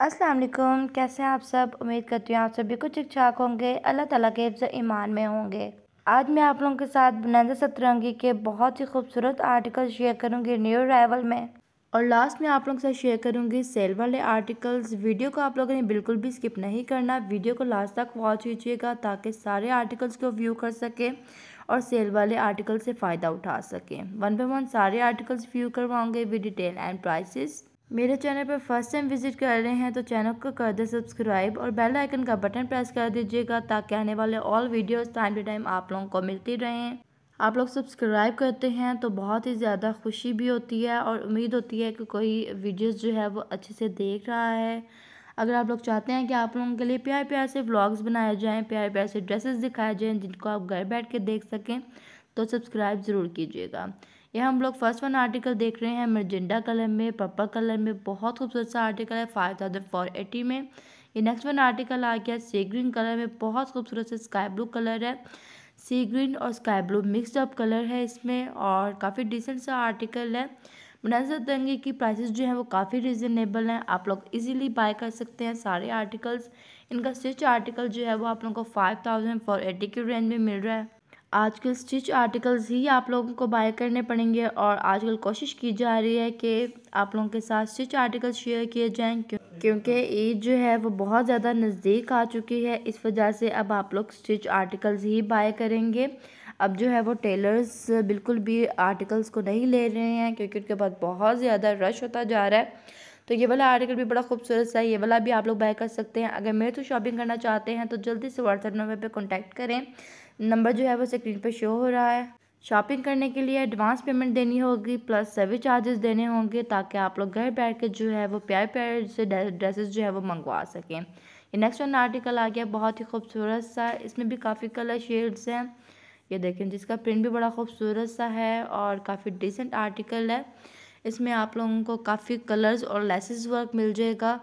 अस्सलाम वालेकुम कैसे हैं आप सब उम्मीद करती हूँ आप सभी कुछ ठीक ठाक होंगे अल्लाह ताला के हिफ्ज़ ईमान में होंगे आज मैं आप लोगों के साथ बनंदा सतरंगी के बहुत ही खूबसूरत आर्टिकल शेयर करूँगी न्यू अराइवल में और लास्ट में आप लोगों के साथ शेयर करूँगी सेल वाले आर्टिकल्स वीडियो को आप लोगों ने बिल्कुल भी स्किप नहीं करना वीडियो को लास्ट तक वॉच कीजिएगा ताकि सारे आर्टिकल्स को व्यू कर सकें और सेल वाले आर्टिकल से फ़ायदा उठा सकें वन बाई वन सारे आर्टिकल्स व्यू करवाऊँगे विद डिटेल एंड प्राइसेस मेरे चैनल पर फर्स्ट टाइम विजिट कर रहे हैं तो चैनल को कर दे सब्सक्राइब और बेल आइकन का बटन प्रेस कर दीजिएगा ताकि आने वाले all videos time to time आप लोगों को मिलती रहें आप लोग सब्सक्राइब करते हैं तो बहुत ही ज़्यादा खुशी भी होती है और उम्मीद होती है कि कोई वीडियोस जो है वो अच्छे से देख रहा है अगर आप लोग चाहते हैं कि आप लोगों के लिए प्यार प्यार से ब्लॉग्स बनाए जाएँ प्यार प्यार से ड्रेसेस दिखाए जाएँ जिनको आप घर बैठ के देख सकें तो सब्सक्राइब ज़रूर कीजिएगा यह हम लोग फर्स्ट वन आर्टिकल देख रहे हैं मरजेंडा कलर में पर्पल कलर में बहुत खूबसूरत सा आर्टिकल है फाइव थाउजेंड फोर एटी में ये नेक्स्ट वन आर्टिकल आ गया सी ग्रीन कलर में बहुत खूबसूरत सा स्काई ब्लू कलर है सी ग्रीन और sky blue mixed up colour है इसमें और काफ़ी डिसेंट सा आर्टिकल है मुनासर देंगे कि प्राइसेस जो हैं वो काफ़ी रिजनेबल हैं आप लोग इजीली बाय कर सकते हैं सारे आर्टिकल्स इनका स्विच आर्टिकल जो है वो आप लोगों को फाइव थाउजेंड फोर एटी के रेंज में मिल रहा है आजकल स्टिच आर्टिकल्स ही आप लोगों को बाय करने पड़ेंगे और आजकल कोशिश की जा रही है कि आप लोगों के साथ स्टिच आर्टिकल शेयर किए जाएं क्योंकि ईद जो है वो बहुत ज़्यादा नज़दीक आ चुकी है इस वजह से अब आप लोग स्टिच आर्टिकल्स ही बाय करेंगे अब जो है वो टेलर्स बिल्कुल भी आर्टिकल्स को नहीं ले रहे हैं क्योंकि उनके पास बहुत ज़्यादा रश होता जा रहा है तो ये वाला आर्टिकल भी बड़ा खूबसूरत सा है ये वाला भी आप लोग बाय कर सकते हैं अगर मेरे तो शॉपिंग करना चाहते हैं तो जल्दी से व्हाट्सएप नंबर पर कॉन्टैक्ट करें नंबर जो है वो स्क्रीन पर शो हो रहा है शॉपिंग करने के लिए एडवांस पेमेंट देनी होगी प्लस सर्विस चार्जेस देने होंगे ताकि आप लोग घर बैठ के जो है वो प्यार प्यार से ड्रेसेस जो है वो मंगवा सकें ये नेक्स्ट वन आर्टिकल आ गया बहुत ही खूबसूरत सा इसमें भी काफ़ी कलर शेड्स हैं ये देखें जिसका प्रिंट भी बड़ा खूबसूरत सा है और काफ़ी डिसेंट आर्टिकल है इसमें आप लोगों को काफ़ी कलर्स और लेसेस वर्क मिल जाएगा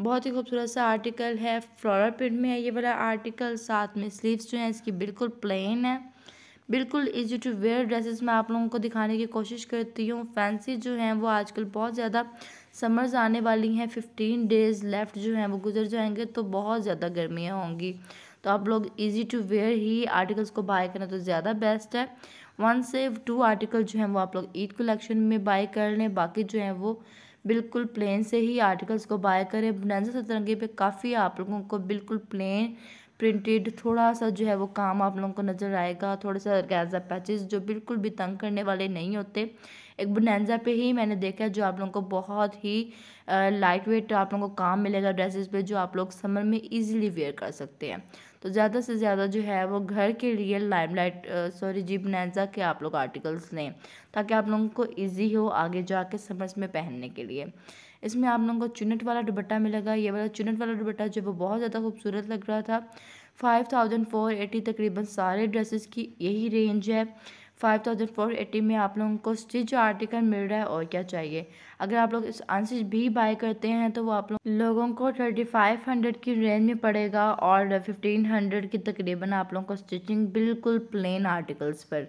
बहुत ही खूबसूरत सा आर्टिकल है फ्लोरल प्रिंट में है ये वाला आर्टिकल साथ में स्लीव्स जो हैं इसकी बिल्कुल प्लेन है बिल्कुल इजी टू वेयर ड्रेसेस मैं आप लोगों को दिखाने की कोशिश करती हूँ फैंसी जो हैं वो आजकल बहुत ज़्यादा समर्स आने वाली हैं फिफ्टीन डेज़ लेफ़्ट जो हैं वो गुजर जाएंगे तो बहुत ज़्यादा गर्मियाँ होंगी तो आप लोग इजी टू वेयर ही आर्टिकल्स को बाय करना तो ज़्यादा बेस्ट है वन से टू आर्टिकल जो हैं वो आप लोग ईद कलेक्शन में बाई कर लें बाकी जो हैं वो बिल्कुल प्लेन से ही आर्टिकल्स को बाय करें बनाजा सतरंगी पे काफ़ी आप लोगों को बिल्कुल प्लेन प्रिंटेड थोड़ा सा जो है वो काम आप लोगों को नज़र आएगा थोड़ा सा गैजा पैचेस जो बिल्कुल भी तंग करने वाले नहीं होते एक बुनैजा पे ही मैंने देखा जो आप लोगों को बहुत ही लाइट वेट आप लोगों को काम मिलेगा ड्रेसेस पे जो आप लोग समर में इजीली वेयर कर सकते हैं तो ज़्यादा से ज़्यादा जो है वो घर के लिए लाइमलाइट सॉरी जी बनेजा के आप लोग आर्टिकल्स लें ताकि आप लोगों को ईजी हो आगे जाके समझ में पहनने के लिए इसमें आप लोगों को चुनट वाला दुबट्टा मिलेगा ये वाला चुनट वाला दुबट्टा जो वो बहुत ज़्यादा खूबसूरत लग रहा था फाइव थाउजेंड फोर एटी तकरीबन सारे ड्रेसेस की यही रेंज है फाइव थाउजेंड फोर एटी में आप लोगों को स्टिच जो आर्टिकल मिल रहा है और क्या चाहिए अगर आप लोग इस आंसर भी बाय करते हैं तो वो आप लोग लोगों को थर्टी फाइव हंड्रेड की रेंज में पड़ेगा और फिफ्टीन हंड्रेड की तकरीबन आप लोगों को स्टिचिंग बिल्कुल प्लेन आर्टिकल्स पर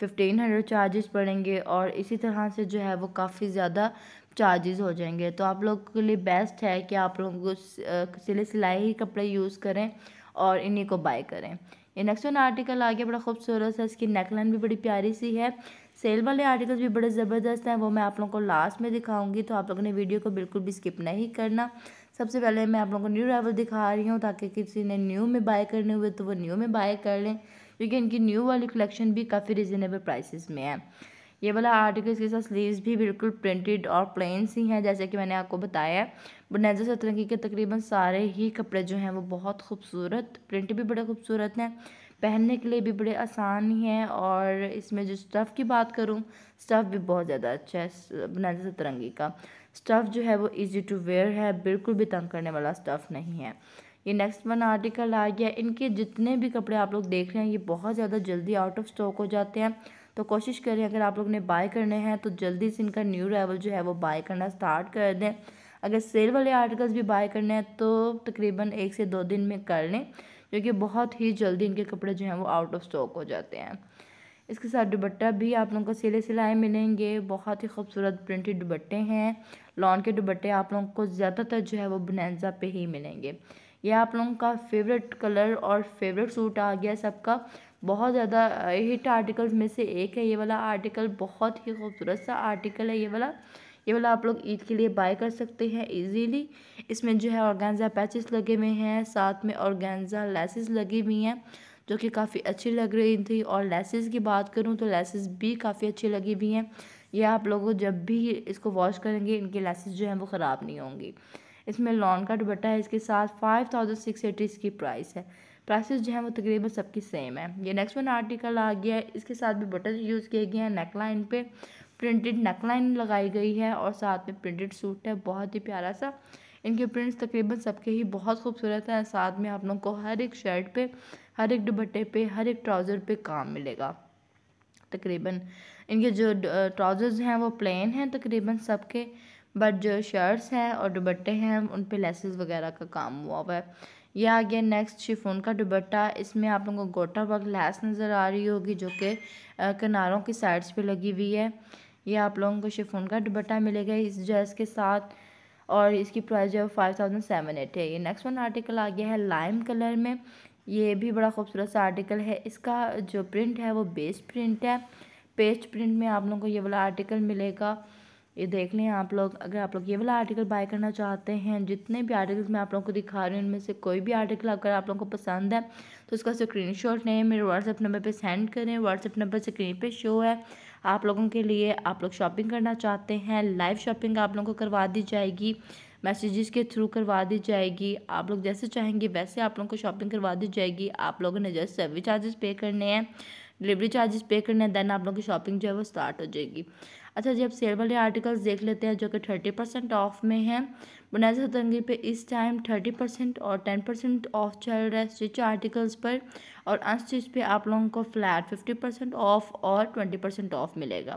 फिफ्टीन हंड्रेड चार्जेस पड़ेंगे और इसी तरह से जो है वो काफ़ी ज़्यादा चार्जेस हो जाएंगे तो आप लोग के लिए बेस्ट है कि आप लोग सिले सिलाई ही कपड़े यूज़ करें और इन्हीं को बाय करें ये नेक्स्ट वन आर्टिकल आ गया बड़ा खूबसूरत है इसकी नेकलाइन भी बड़ी प्यारी सी है सेल वाले आर्टिकल्स भी बड़े ज़बरदस्त हैं वो मैं आप लोगों को लास्ट में दिखाऊंगी तो आप लोगों ने वीडियो को बिल्कुल भी स्किप नहीं करना सबसे पहले मैं आप लोगों को न्यू राइवल दिखा रही हूँ ताकि किसी ने न्यू में बाय करने हुए तो वो न्यू में बाय कर लें क्योंकि इनकी न्यू वाली कलेक्शन भी काफ़ी रिजनेबल प्राइसेस में है ये वाला आर्टिकल इसके साथ स्लीव्स भी बिल्कुल प्रिंटेड और प्लेन सी हैं जैसे कि मैंने आपको बताया बनाजा सतरंगी के तकरीबन सारे ही कपड़े जो हैं वो बहुत खूबसूरत प्रिंट भी बड़े खूबसूरत हैं पहनने के लिए भी बड़े आसान ही हैं और इसमें जो स्टफ़ की बात करूँ स्टफ़ भी बहुत ज़्यादा अच्छा है बनाजा सतरंगी का स्टफ़ जो है वो ईजी टू वेयर है बिल्कुल भी तंग करने वाला स्टफ़ नहीं है ये नेक्स्ट वन आर्टिकल आ गया इनके जितने भी कपड़े आप लोग देख रहे हैं ये बहुत ज़्यादा जल्दी आउट ऑफ स्टॉक हो जाते हैं तो कोशिश करें अगर आप लोग ने बाय करने हैं तो जल्दी से इनका न्यू रेवल जो है वो बाय करना स्टार्ट कर दें अगर सेल वाले आर्टिकल्स भी बाय करने हैं तो तकरीबन एक से दो दिन में कर लें क्योंकि बहुत ही जल्दी इनके कपड़े जो हैं वो आउट ऑफ स्टॉक हो जाते हैं इसके साथ दुबट्टा भी आप लोगों को सिले सिलाए मिलेंगे बहुत ही खूबसूरत प्रिंटेड दुबट्टे हैं लॉन के दुबट्टे आप लोगों को ज़्यादातर जो है वो बनैजा पे ही मिलेंगे यह आप लोगों का फेवरेट कलर और फेवरेट सूट आ गया सबका बहुत ज़्यादा हिट आर्टिकल में से एक है ये वाला आर्टिकल बहुत ही खूबसूरत सा आर्टिकल है ये वाला ये वाला आप लोग ईद के लिए बाय कर सकते हैं इजीली इसमें जो है ऑर्गेन्जा पैचेस लगे हुए हैं साथ में ऑर्गेन्जा लेसेस लगी हुई हैं जो कि काफ़ी अच्छी लग रही थी और लेसेस की बात करूँ तो लेसेस भी काफ़ी अच्छी लगी हुई हैं ये आप लोगों जब भी इसको वॉश करेंगे इनकी लेसेस जो हैं वो ख़राब नहीं होंगी इसमें लॉन्ग का दुपट्टा है इसके साथ फाइव थाउजेंड सिक्स एटी इसकी प्राइस है प्राइसेस जो हैं वो तकरीबन सबकी सेम है ये नेक्स्ट वन आर्टिकल आ गया है इसके साथ भी बटन यूज़ किए गए हैं नेक लाइन पे प्रिंटेड नेक लाइन लगाई गई है और साथ में प्रिंटेड सूट है बहुत ही प्यारा सा इनके प्रिंट्स तकरीबन सबके ही बहुत खूबसूरत हैं साथ में आप लोग को हर एक शर्ट पे हर एक दुपट्टे पे हर एक ट्राउज़र पे काम मिलेगा तकरीबन इनके जो ट्राउज़र्स हैं वो प्लेन हैं तकरीबन सबके बट जो शर्ट्स हैं और दुपट्टे हैं उन पर लेसेस वगैरह का काम हुआ हुआ है यह आ गया नेक्स्ट शिफोन का दुबट्टा इसमें आप लोगों को गोटा वर्क लैस नज़र आ रही होगी जो कि किनारों की साइड्स पे लगी हुई है ये आप लोगों को शिफोन का दुबट्टा मिलेगा इस ड्रेस के साथ और इसकी प्राइस जो है फाइव थाउजेंड सेवन एट है ये नेक्स्ट वन आर्टिकल आ गया है लाइम कलर में ये भी बड़ा खूबसूरत सा आर्टिकल है इसका जो प्रिंट है वो बेस प्रिंट है पेस्ट प्रिंट में आप लोगों को ये वाला आर्टिकल मिलेगा ये देख लें आप लोग अगर आप लोग ये वाला आर्टिकल बाय करना चाहते हैं जितने भी आर्टिकल्स मैं आप लोगों को दिखा रही हूँ उनमें से कोई भी आर्टिकल अगर आप लोगों को पसंद है तो उसका स्क्रीन शॉट लें मेरे व्हाट्सएप नंबर पर सेंड करें व्हाट्सएप नंबर स्क्रीन पर शो है आप लोगों के लिए आप लोग शॉपिंग करना चाहते हैं लाइव शॉपिंग आप लोगों को करवा दी जाएगी मैसेजेस के थ्रू करवा दी जाएगी आप लोग जैसे चाहेंगे वैसे आप लोगों को शॉपिंग करवा दी जाएगी आप लोगों ने जैसे सर्विस चार्जेस पे करने हैं डिलीवरी चार्जेस पे करने हैं देन आप लोगों की शॉपिंग जो है वो स्टार्ट हो जाएगी अच्छा जी अब सेल वाले आर्टिकल्स देख लेते हैं जो कि थर्टी परसेंट ऑफ में है मुनाजा तंगी पे इस टाइम थर्टी परसेंट और टेन परसेंट ऑफ चल रहा है स्टिच आर्टिकल्स पर और अनस्टिच पे आप लोगों को फ्लैट फिफ्टी परसेंट ऑफ और ट्वेंटी परसेंट ऑफ मिलेगा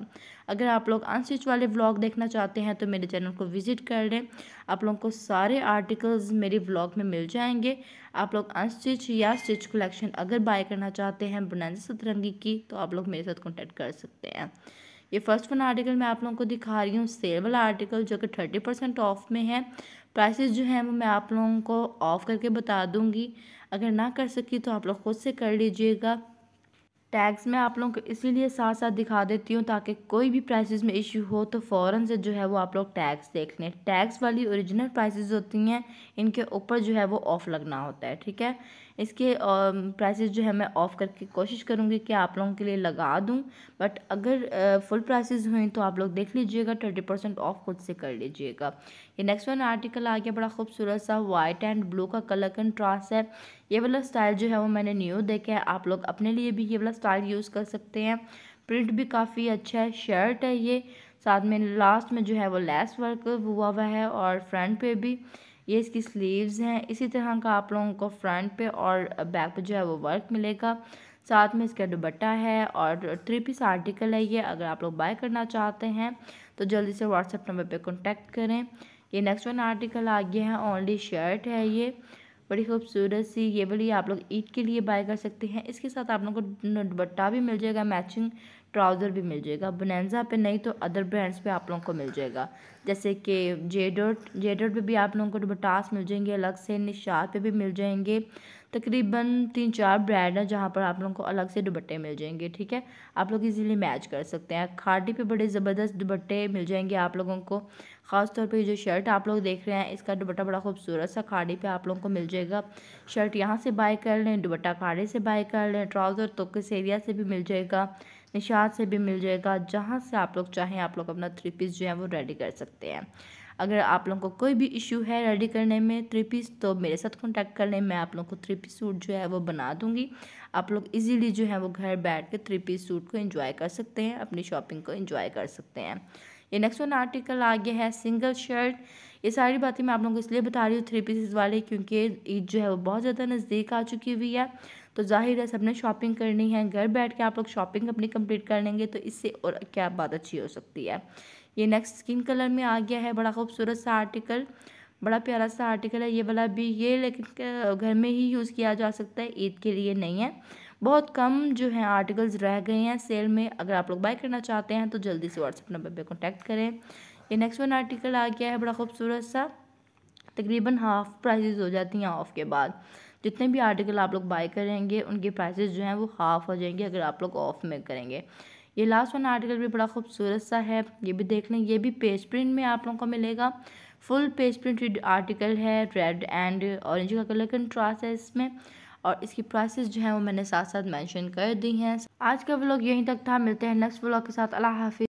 अगर आप लोग अनस्टिच वाले ब्लॉग देखना चाहते हैं तो मेरे चैनल को विज़िट कर लें आप लोगों को सारे आर्टिकल्स मेरे ब्लॉग में मिल जाएंगे आप लोग अनस्टिच या स्टिच कलेक्शन अगर बाय करना चाहते हैं बनाना सतरंगी की तो आप लोग मेरे साथ कॉन्टेक्ट कर सकते हैं ये फर्स्ट वन आर्टिकल मैं आप लोगों को दिखा रही हूँ सेल वाला आर्टिकल जो कि थर्टी परसेंट ऑफ में है प्राइसेस जो हैं वो मैं आप लोगों को ऑफ करके बता दूँगी अगर ना कर सकी तो आप लोग खुद से कर लीजिएगा टैग्स मैं आप लोगों को इसीलिए साथ साथ दिखा देती हूँ ताकि कोई भी प्राइसेस में इशू हो तो फ़ौरन से जो है वो आप लोग टैग्स देख लें टैग्स वाली ओरिजिनल प्राइसेस होती हैं इनके ऊपर जो है वो ऑफ़ लगना होता है ठीक है इसके प्राइसेस जो है मैं ऑफ़ करके कोशिश करूँगी कि आप लोगों के लिए लगा दूँ बट अगर फुल प्राइसेस हुई तो आप लोग देख लीजिएगा थर्टी परसेंट ऑफ़ खुद से कर लीजिएगा ये नेक्स्ट वन आर्टिकल आ गया बड़ा खूबसूरत सा वाइट एंड ब्लू का कलर कंट्रास्ट है ये वाला स्टाइल जो है वो मैंने न्यू देखा है आप लोग अपने लिए भी ये वाला स्टाइल यूज़ कर सकते हैं प्रिंट भी काफ़ी अच्छा है शर्ट है ये साथ में लास्ट में जो है वो लेस वर्क हुआ हुआ है और फ्रंट पे भी ये इसकी स्लीव्स हैं इसी तरह का आप लोगों को फ्रंट पे और बैक पे जो है वो वर्क मिलेगा साथ में इसका दुबट्टा है और थ्री पीस आर्टिकल है ये अगर आप लोग बाय करना चाहते हैं तो जल्दी से व्हाट्सअप नंबर पर कॉन्टेक्ट करें ये नेक्स्ट वन आर्टिकल आ गया है ओनली शर्ट है ये बड़ी खूबसूरत सी ये वाली आप लोग ईद के लिए बाय कर सकते हैं इसके साथ आप लोगों को दुपट्टा भी मिल जाएगा मैचिंग ट्राउज़र भी मिल जाएगा बनेंजा पे नहीं तो अदर ब्रांड्स पे आप लोगों को मिल जाएगा जैसे कि जेडोट जेडोट पे पर भी आप लोगों को दुपट्टास मिल जाएंगे अलग से निशात पे भी मिल जाएंगे तकरीबन तीन चार ब्रांड हैं जहाँ पर आप लोगों को अलग से दुपट्टे मिल जाएंगे ठीक है आप लोग इजीली मैच कर सकते हैं खाटी पे बड़े ज़बरदस्त दुपट्टे मिल जाएंगे आप लोगों को ख़ास तौर पे जो शर्ट आप लोग देख रहे हैं इसका दुबट्टा बड़ा खूबसूरत सा खाड़ी पे आप लोगों को मिल जाएगा शर्ट यहाँ से बाय कर लें दुबट्टा खाड़े से बाय कर लें ट्राउज़र तो किस एरिया से भी मिल जाएगा निशात से भी मिल जाएगा जहाँ से आप लोग चाहें आप लोग अपना थ्री पीस जो है वो रेडी कर सकते हैं अगर आप लोगों को कोई भी इशू है रेडी करने में थ्री पीस तो मेरे साथ कॉन्टैक्ट कर लें मैं आप लोगों को थ्री पीस सूट जो है वो बना दूँगी आप लोग इजीली जो है वो घर बैठ के थ्री पीस सूट को एंजॉय कर सकते हैं अपनी शॉपिंग को एंजॉय कर सकते हैं ये नेक्स्ट वन आर्टिकल आ गया है सिंगल शर्ट ये सारी बातें मैं आप लोगों को इसलिए बता रही हूँ थ्री पीसेस वाले क्योंकि ईद जो है वो बहुत ज़्यादा नज़दीक आ चुकी हुई है तो जाहिर है सबने शॉपिंग करनी है घर बैठ के आप लोग शॉपिंग अपनी कंप्लीट कर लेंगे तो इससे और क्या बात अच्छी हो सकती है ये नेक्स्ट स्किन कलर में आ गया है बड़ा खूबसूरत सा आर्टिकल बड़ा प्यारा सा आर्टिकल है ये वाला भी ये लेकिन घर में ही यूज़ किया जा सकता है ईद के लिए नहीं है बहुत कम जो है आर्टिकल्स रह गए हैं सेल में अगर आप लोग बाय करना चाहते हैं तो जल्दी से व्हाट्सअप नंबर पर कॉन्टैक्ट करें ये नेक्स्ट वन आर्टिकल आ गया है बड़ा खूबसूरत सा तकरीबन हाफ प्राइजेज़ हो जाती हैं ऑफ के बाद जितने भी आर्टिकल आप लोग बाई करेंगे उनके प्राइसेस जो हैं वो हाफ़ हो जाएंगे अगर आप लोग ऑफ में करेंगे ये लास्ट वन आर्टिकल भी बड़ा खूबसूरत सा है ये भी देख लें ये भी पेज प्रिंट में आप लोगों को मिलेगा फुल पेज प्रिंट आर्टिकल है रेड एंड ऑरेंज का कलर कंट्रास्ट है इसमें और इसकी प्राइसेस जो है वो मैंने साथ साथ मेंशन कर दी हैं आज का व्लॉग यहीं तक था मिलते हैं नेक्स्ट व्लॉग के साथ अल्लाह हाफि